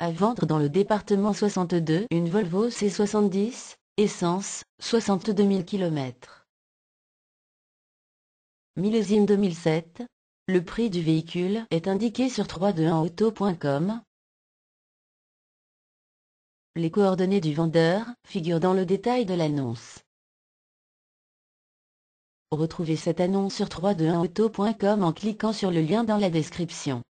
À vendre dans le département 62 une Volvo C70, essence, 62 000 km. Millésime 2007, le prix du véhicule est indiqué sur 321auto.com. Les coordonnées du vendeur figurent dans le détail de l'annonce. Retrouvez cette annonce sur 321auto.com en cliquant sur le lien dans la description.